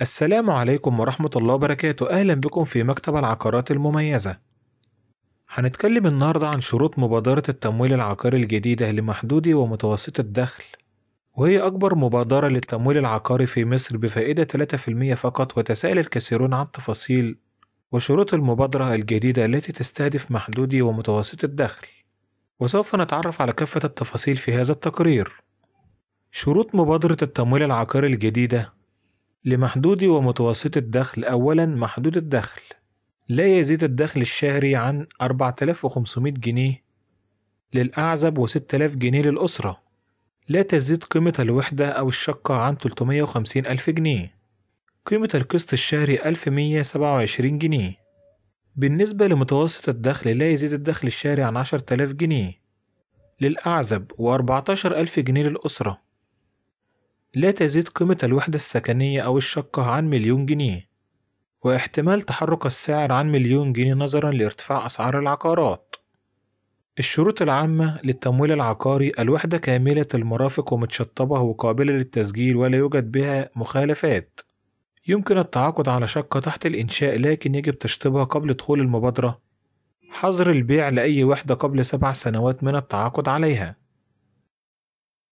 السلام عليكم ورحمة الله وبركاته أهلا بكم في مكتب العقارات المميزة هنتكلم النهاردة عن شروط مبادرة التمويل العقاري الجديدة لمحدودي ومتوسط الدخل وهي أكبر مبادرة للتمويل العقاري في مصر بفائدة 3% فقط وتساءل الكثيرون عن تفاصيل وشروط المبادرة الجديدة التي تستهدف محدودي ومتوسط الدخل وسوف نتعرف على كافة التفاصيل في هذا التقرير شروط مبادرة التمويل العقاري الجديدة لمحدود ومتوسط الدخل أولا محدود الدخل لا يزيد الدخل الشهري عن 4500 جنيه للأعزب و6000 جنيه للأسرة لا تزيد قيمة الوحدة أو الشقة عن 350 ألف جنيه قيمة القسط الشهري 1127 جنيه بالنسبة لمتوسط الدخل لا يزيد الدخل الشهري عن 10000 جنيه للأعزب و14000 جنيه للأسرة لا تزيد قيمة الوحدة السكنية أو الشقة عن مليون جنيه واحتمال تحرك السعر عن مليون جنيه نظرا لارتفاع أسعار العقارات الشروط العامة للتمويل العقاري الوحدة كاملة المرافق ومتشطبة وقابلة للتسجيل ولا يوجد بها مخالفات يمكن التعاقد على شقة تحت الإنشاء لكن يجب تشطيبها قبل دخول المبادرة حظر البيع لأي وحدة قبل سبع سنوات من التعاقد عليها